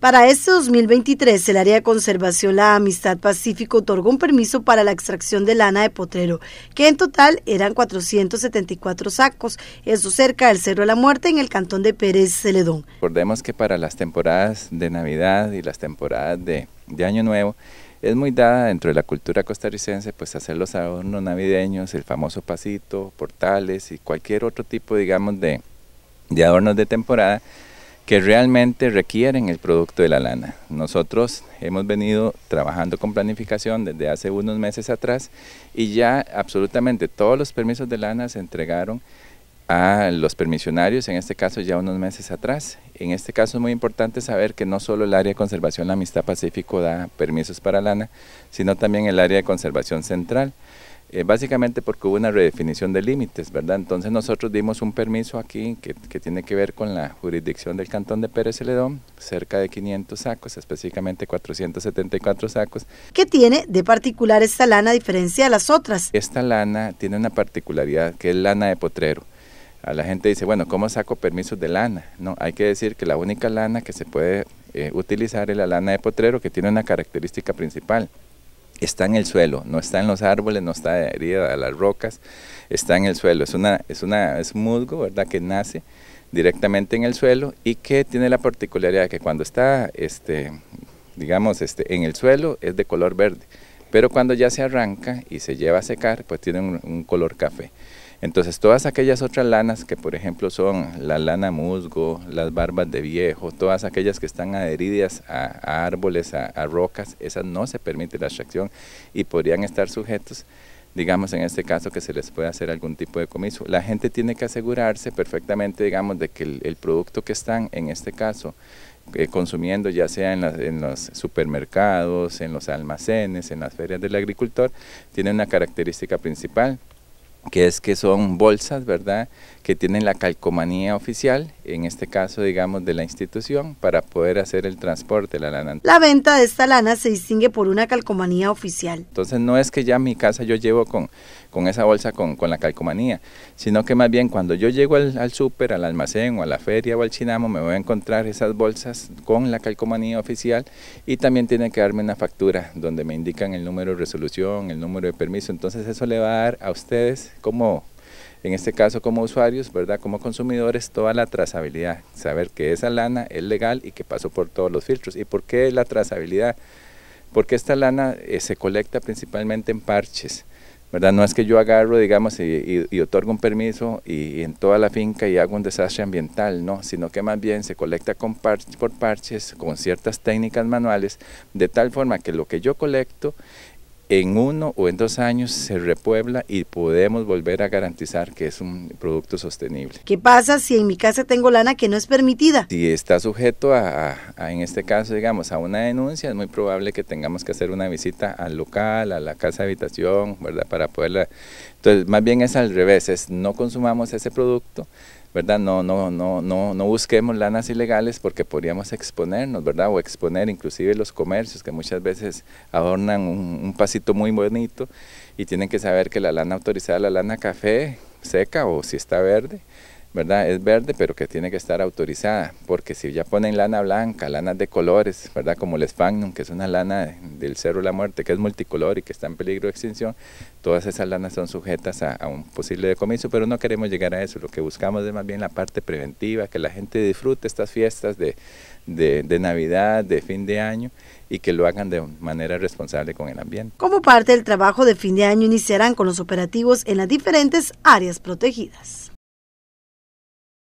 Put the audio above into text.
Para este 2023, el área de conservación La Amistad Pacífico otorgó un permiso para la extracción de lana de potrero, que en total eran 474 sacos, eso cerca del Cerro de la Muerte en el cantón de Pérez Celedón. Recordemos que para las temporadas de Navidad y las temporadas de, de Año Nuevo, es muy dada dentro de la cultura costarricense pues hacer los adornos navideños, el famoso pasito, portales y cualquier otro tipo digamos de, de adornos de temporada que realmente requieren el producto de la lana. Nosotros hemos venido trabajando con planificación desde hace unos meses atrás y ya absolutamente todos los permisos de lana se entregaron a los permisionarios, en este caso ya unos meses atrás. En este caso es muy importante saber que no solo el área de conservación La Amistad Pacífico da permisos para lana, sino también el área de conservación central. Eh, básicamente porque hubo una redefinición de límites, ¿verdad? Entonces nosotros dimos un permiso aquí que, tiene que ver con la jurisdicción del Cantón de Pérez Celedón, cerca de 500 sacos, específicamente 474 sacos. ¿Qué tiene de particular esta lana a diferencia de las otras? Esta lana tiene una particularidad que es lana de potrero. A la gente dice, bueno, ¿cómo saco permisos de lana? No, hay que decir que la única lana que se puede eh, utilizar es la lana de potrero que tiene una característica principal está en el suelo, no está en los árboles, no está herida a las rocas, está en el suelo. Es, una, es, una, es un musgo ¿verdad? que nace directamente en el suelo y que tiene la particularidad de que cuando está, este, digamos, este, en el suelo es de color verde, pero cuando ya se arranca y se lleva a secar, pues tiene un color café. Entonces todas aquellas otras lanas que por ejemplo son la lana musgo, las barbas de viejo, todas aquellas que están adheridas a, árboles, a, rocas, esas no se permite la extracción y podrían estar sujetos, digamos en este caso, que se les puede hacer algún tipo de comiso. La gente tiene que asegurarse perfectamente, digamos, de que el, producto que están, en este caso, eh, consumiendo, ya sea en, en, los supermercados, en los almacenes, en las ferias del agricultor, tiene una característica principal que es que son bolsas, ¿verdad? Que tienen la calcomanía oficial en este caso, digamos, de la institución para poder hacer el transporte de la lana. La venta de esta lana se distingue por una calcomanía oficial. Entonces no es que ya mi casa yo llevo con, con esa bolsa con, la calcomanía, sino que más bien cuando yo llego al, al súper, al almacén o a la feria o al chinamo, me voy a encontrar esas bolsas con la calcomanía oficial y también tiene que darme una factura donde me indican el número de resolución, el número de permiso. Entonces eso le va a dar a ustedes como en este caso como usuarios, ¿verdad? Como consumidores, toda la trazabilidad, saber que esa lana es legal y que pasó por todos los filtros. ¿Y por qué la trazabilidad? Porque esta lana eh, se colecta principalmente en parches. ¿verdad? No es que yo agarro, digamos, y, otorgo un permiso y, en toda la finca y hago un desastre ambiental, no, sino que más bien se colecta con parches, por parches, con ciertas técnicas manuales, de tal forma que lo que yo colecto en uno o en dos años se repuebla y podemos volver a garantizar que es un producto sostenible. ¿Qué pasa si en mi casa tengo lana que no es permitida? Si está sujeto a, en este caso, digamos, a una denuncia, es muy probable que tengamos que hacer una visita al local, a la casa de habitación, ¿verdad? Para poderla... Entonces, más bien es al revés, es no consumamos ese producto, ¿verdad? No, no, no, no, no busquemos lanas ilegales porque podríamos exponernos, ¿verdad? O exponer inclusive los comercios que muchas veces adornan un, un muy bonito y tienen que saber que la lana autorizada, la lana café seca o si está verde, es verde, pero que tiene que estar autorizada, porque si ya ponen lana blanca, lanas de colores, ¿verdad? Como el espagnum que es una lana del Cerro de la Muerte, que es multicolor y que está en peligro de extinción, todas esas lanas son sujetas a, un posible decomiso, pero no queremos llegar a eso, lo que buscamos es más bien la parte preventiva, que la gente disfrute estas fiestas de, Navidad, de fin de año y que lo hagan de manera responsable con el ambiente. Como parte del trabajo de fin de año iniciarán con los operativos en las diferentes áreas protegidas.